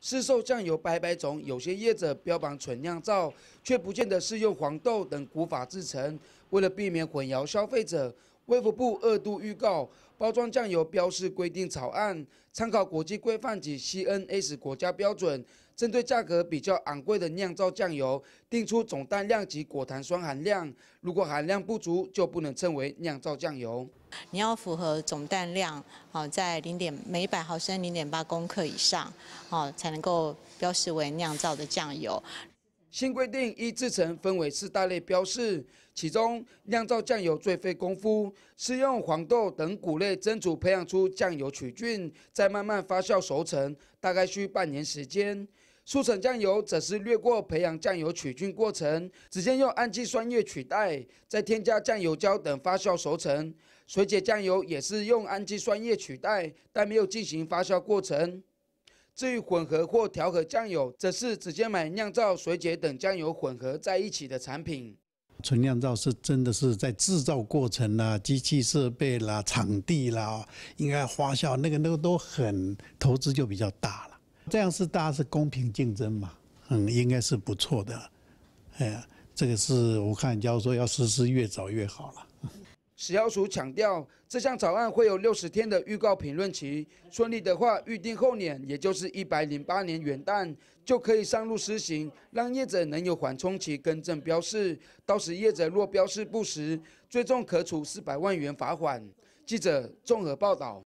市售酱油、白白种，有些业者标榜纯酿造，却不见得是用黄豆等古法制成。为了避免混淆消费者。微服部二度预告：包装酱油标示规定草案参考国际规范及 CNS 国家标准，针对价格比较昂贵的酿造酱油，定出总蛋量及果糖酸含量。如果含量不足，就不能称为酿造酱油。你要符合总蛋量，好在零点每一百毫升零点八公克以上，好才能够标示为酿造的酱油。新规定，一制成分为四大类标示，其中酿造酱油最费功夫，是用黄豆等谷类蒸煮，培养出酱油曲菌，再慢慢发酵熟成，大概需半年时间。速成酱油则是略过培养酱油曲菌过程，直接用氨基酸液取代，再添加酱油胶等发酵熟成。水解酱油也是用氨基酸液取代，但没有进行发酵过程。至于混合或调和酱油，则是直接买酿造、水解等酱油混合在一起的产品。纯酿造是真的是在制造过程啦、机器设备啦、场地啦，应该花销那个那个都很投资就比较大了。这样是大家是公平竞争嘛？嗯，应该是不错的。哎呀，这个是我看，假如说要实施，越早越好了。史耀初强调，这项草案会有六十天的预告评论期，顺利的话，预定后年，也就是一百零八年元旦就可以上路施行，让业者能有缓冲期更正标示。到时业者若标示不实，最重可处四百万元罚款。记者综合报道。